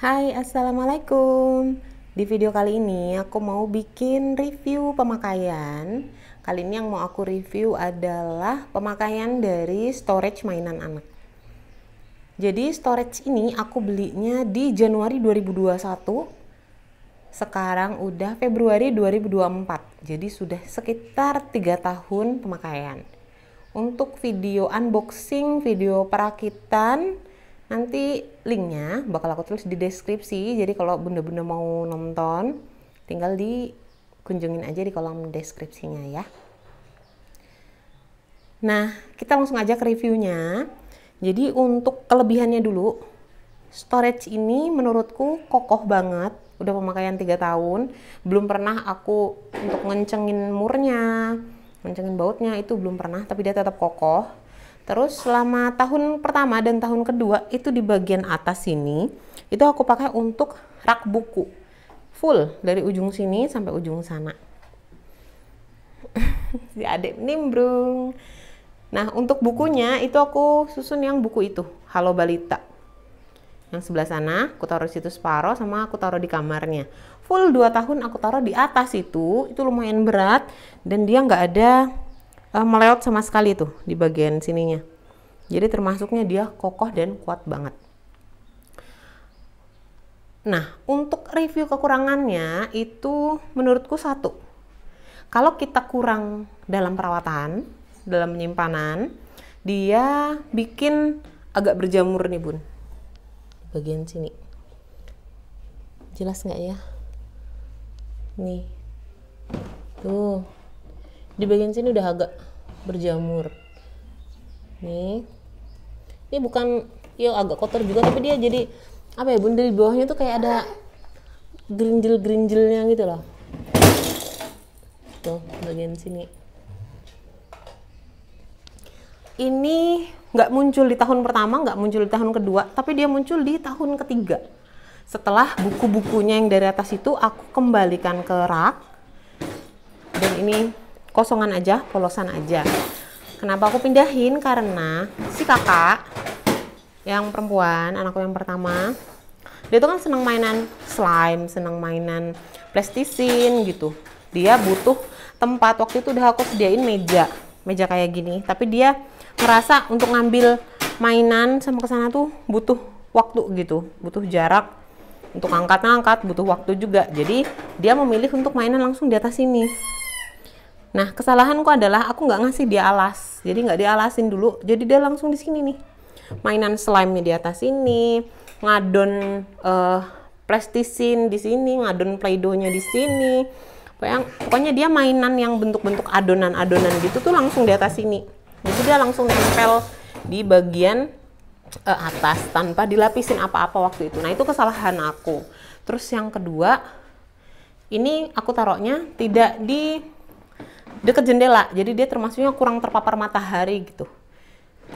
Hai, Assalamualaikum Di video kali ini aku mau bikin review pemakaian Kali ini yang mau aku review adalah pemakaian dari storage mainan anak Jadi storage ini aku belinya di Januari 2021 Sekarang udah Februari 2024 Jadi sudah sekitar tiga tahun pemakaian Untuk video unboxing, video perakitan, Nanti linknya bakal aku tulis di deskripsi, jadi kalau bunda-bunda mau nonton, tinggal dikunjungin aja di kolom deskripsinya ya. Nah, kita langsung aja ke reviewnya. Jadi untuk kelebihannya dulu, storage ini menurutku kokoh banget. Udah pemakaian 3 tahun, belum pernah aku untuk ngencengin murnya, ngencengin bautnya itu belum pernah, tapi dia tetap kokoh Terus selama tahun pertama dan tahun kedua itu di bagian atas sini itu aku pakai untuk rak buku full dari ujung sini sampai ujung sana. si adik nimbrung. Nah untuk bukunya itu aku susun yang buku itu Halo Balita. Yang sebelah sana aku taruh situ separoh sama aku taruh di kamarnya. Full dua tahun aku taruh di atas itu, itu lumayan berat dan dia nggak ada uh, meleot sama sekali tuh di bagian sininya. Jadi termasuknya dia kokoh dan kuat banget. Nah, untuk review kekurangannya itu menurutku satu. Kalau kita kurang dalam perawatan, dalam penyimpanan, dia bikin agak berjamur nih bun. Bagian sini. Jelas nggak ya? Nih. Tuh, di bagian sini udah agak berjamur nih ini bukan ya agak kotor juga tapi dia jadi apa ya bun dari bawahnya tuh kayak ada gerinjil gerinjilnya gitu loh tuh bagian sini ini nggak muncul di tahun pertama nggak muncul di tahun kedua tapi dia muncul di tahun ketiga setelah buku-bukunya yang dari atas itu aku kembalikan ke rak dan ini kosongan aja, polosan aja. Kenapa aku pindahin? Karena si kakak yang perempuan, anakku yang pertama, dia tuh kan seneng mainan slime, seneng mainan plastisin gitu. Dia butuh tempat. Waktu itu udah aku sediain meja, meja kayak gini. Tapi dia ngerasa untuk ngambil mainan sama kesana tuh butuh waktu gitu, butuh jarak untuk angkat-angkat butuh waktu juga. Jadi dia memilih untuk mainan langsung di atas sini. Nah, kesalahanku adalah aku nggak ngasih dia alas. Jadi nggak dialasin dulu. Jadi dia langsung di sini nih. Mainan slime-nya di atas sini, ngadon uh, eh, plastisin di sini, ngadon playdohnya di sini. Pokoknya, pokoknya dia mainan yang bentuk-bentuk adonan-adonan gitu tuh langsung di atas sini. Jadi dia langsung nempel di bagian uh, atas tanpa dilapisin apa-apa waktu itu. Nah, itu kesalahan aku. Terus yang kedua, ini aku taruhnya tidak di dekat jendela jadi dia termasuknya kurang terpapar matahari gitu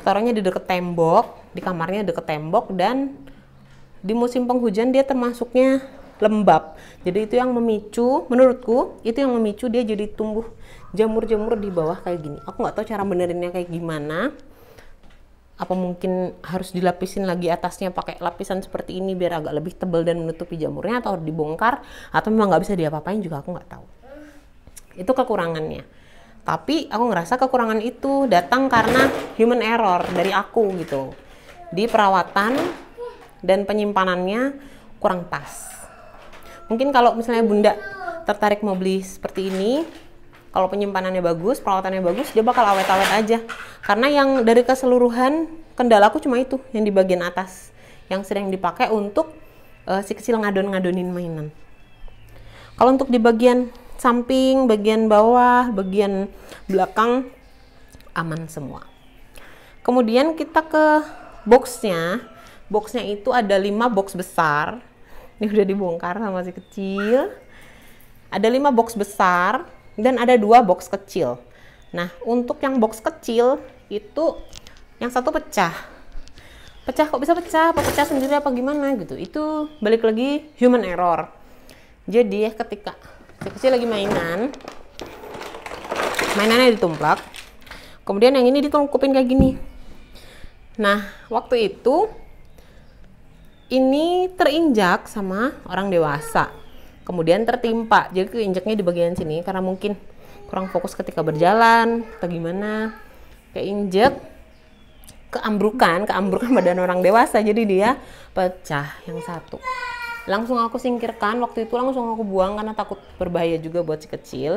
taruhnya di deket tembok di kamarnya deket tembok dan di musim penghujan dia termasuknya lembab jadi itu yang memicu menurutku itu yang memicu dia jadi tumbuh jamur-jamur di bawah kayak gini aku nggak tahu cara benerinnya kayak gimana apa mungkin harus dilapisin lagi atasnya pakai lapisan seperti ini biar agak lebih tebal dan menutupi jamurnya atau dibongkar atau memang nggak bisa diapa-apain juga aku nggak tahu itu kekurangannya. Tapi aku ngerasa kekurangan itu datang karena human error dari aku gitu. Di perawatan dan penyimpanannya kurang pas. Mungkin kalau misalnya Bunda tertarik mau beli seperti ini, kalau penyimpanannya bagus, perawatannya bagus, dia bakal awet-awet aja. Karena yang dari keseluruhan kendalaku cuma itu, yang di bagian atas, yang sering dipakai untuk uh, si kecil ngadon-ngadonin mainan. Kalau untuk di bagian samping, bagian bawah, bagian belakang aman semua. Kemudian kita ke boxnya. Boxnya itu ada lima box besar. Ini udah dibongkar sama si kecil. Ada lima box besar dan ada dua box kecil. Nah, untuk yang box kecil itu yang satu pecah. Pecah kok bisa pecah? Apa pecah sendiri apa gimana gitu. Itu balik lagi human error. Jadi ketika si kecil lagi mainan mainannya ditumplak kemudian yang ini ditungkupin kayak gini nah waktu itu ini terinjak sama orang dewasa kemudian tertimpa jadi keinjaknya di bagian sini karena mungkin kurang fokus ketika berjalan atau gimana keinjak keambrukan keambrukan badan orang dewasa jadi dia pecah yang satu langsung aku singkirkan waktu itu langsung aku buang karena takut berbahaya juga buat si kecil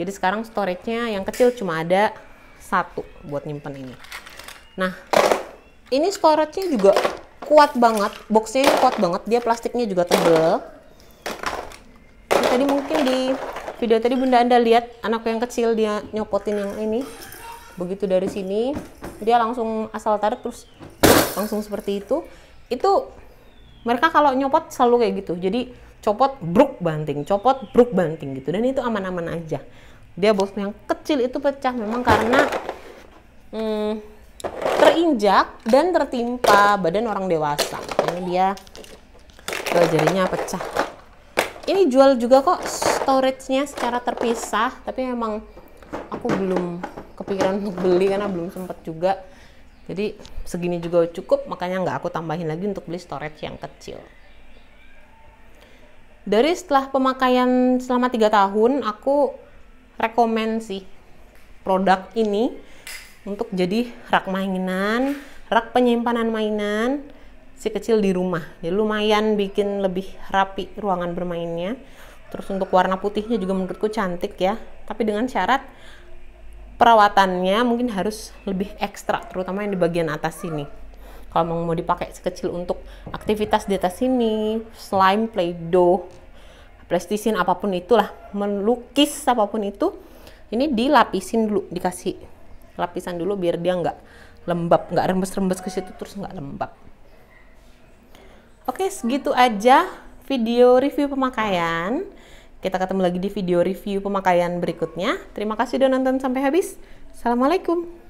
jadi sekarang storage-nya yang kecil cuma ada satu buat nyimpen ini nah ini storage-nya juga kuat banget boxnya kuat banget dia plastiknya juga tebel nah, tadi mungkin di video tadi bunda anda lihat anak yang kecil dia nyopotin yang ini begitu dari sini dia langsung asal tarik terus langsung seperti itu itu mereka kalau nyopot selalu kayak gitu. Jadi copot bruk banting, copot bruk banting gitu. Dan itu aman-aman aja. Dia bosnya yang kecil itu pecah memang karena hmm, terinjak dan tertimpa badan orang dewasa. Ini dia jadinya pecah. Ini jual juga kok storage-nya secara terpisah, tapi memang aku belum kepikiran beli karena belum sempat juga jadi segini juga cukup makanya nggak aku tambahin lagi untuk beli storage yang kecil dari setelah pemakaian selama tiga tahun aku rekomen sih produk ini untuk jadi rak mainan rak penyimpanan mainan si kecil di rumah jadi lumayan bikin lebih rapi ruangan bermainnya terus untuk warna putihnya juga menurutku cantik ya tapi dengan syarat perawatannya mungkin harus lebih ekstra terutama yang di bagian atas sini kalau mau dipakai sekecil untuk aktivitas di atas sini slime play-doh plastisin apapun itulah melukis apapun itu ini dilapisin dulu dikasih lapisan dulu biar dia nggak lembab nggak rembes-rembes ke situ terus nggak lembab oke segitu aja video review pemakaian kita ketemu lagi di video review pemakaian berikutnya. Terima kasih sudah nonton sampai habis. Assalamualaikum.